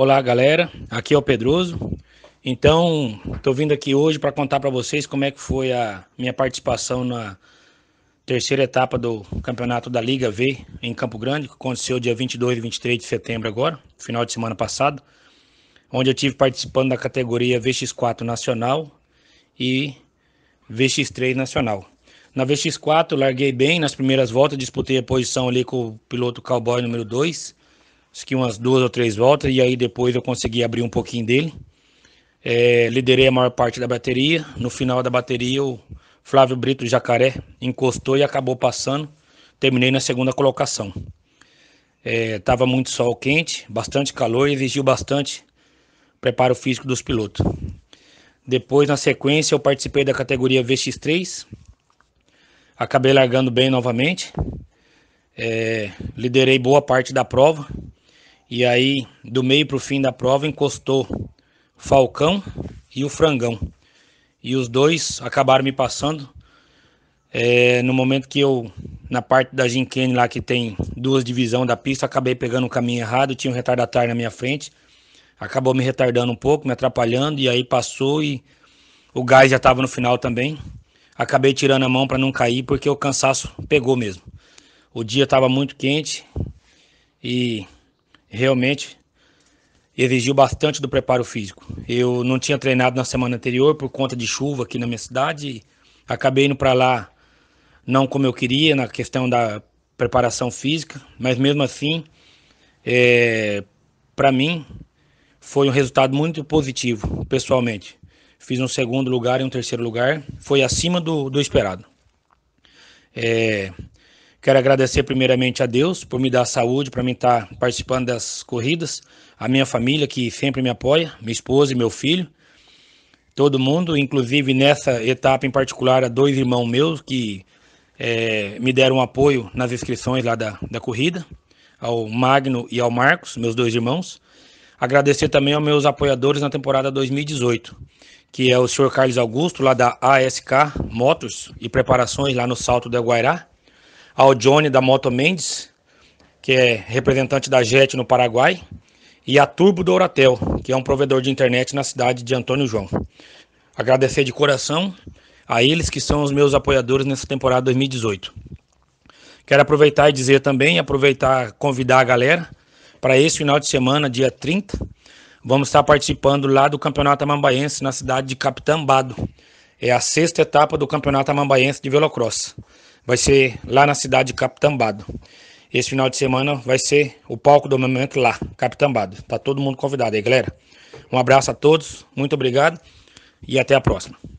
Olá, galera. Aqui é o Pedroso. Então, estou vindo aqui hoje para contar para vocês como é que foi a minha participação na terceira etapa do campeonato da Liga V em Campo Grande, que aconteceu dia 22 e 23 de setembro agora, final de semana passado, onde eu tive participando da categoria VX4 nacional e VX3 nacional. Na VX4 larguei bem nas primeiras voltas, disputei a posição ali com o piloto Cowboy número 2 acho que umas duas ou três voltas, e aí depois eu consegui abrir um pouquinho dele. É, liderei a maior parte da bateria. No final da bateria, o Flávio Brito Jacaré encostou e acabou passando. Terminei na segunda colocação. Estava é, muito sol quente, bastante calor exigiu bastante preparo físico dos pilotos. Depois, na sequência, eu participei da categoria VX3. Acabei largando bem novamente. É, liderei boa parte da prova e aí, do meio para o fim da prova, encostou Falcão e o Frangão. E os dois acabaram me passando. É, no momento que eu, na parte da Ginkane lá que tem duas divisões da pista, acabei pegando o caminho errado, tinha um retardatário na minha frente. Acabou me retardando um pouco, me atrapalhando, e aí passou e o gás já estava no final também. Acabei tirando a mão para não cair, porque o cansaço pegou mesmo. O dia estava muito quente e realmente exigiu bastante do preparo físico. Eu não tinha treinado na semana anterior por conta de chuva aqui na minha cidade, acabei indo para lá não como eu queria na questão da preparação física, mas mesmo assim, é, para mim, foi um resultado muito positivo, pessoalmente. Fiz um segundo lugar e um terceiro lugar, foi acima do, do esperado. É, Quero agradecer primeiramente a Deus por me dar saúde, para mim estar tá participando das corridas, a minha família que sempre me apoia, minha esposa e meu filho, todo mundo, inclusive nessa etapa em particular, a dois irmãos meus que é, me deram apoio nas inscrições lá da, da corrida, ao Magno e ao Marcos, meus dois irmãos. Agradecer também aos meus apoiadores na temporada 2018, que é o senhor Carlos Augusto, lá da ASK Motors e preparações lá no Salto da Guairá, ao Johnny da Moto Mendes, que é representante da JET no Paraguai, e a Turbo do Oratel, que é um provedor de internet na cidade de Antônio João. Agradecer de coração a eles que são os meus apoiadores nessa temporada 2018. Quero aproveitar e dizer também, aproveitar convidar a galera para esse final de semana, dia 30, vamos estar participando lá do Campeonato Amambaense na cidade de Capitambado. É a sexta etapa do Campeonato Amambaense de Velocross. Vai ser lá na cidade de Capitambado. Esse final de semana vai ser o palco do momento lá, Capitambado. Tá todo mundo convidado aí, galera. Um abraço a todos, muito obrigado e até a próxima.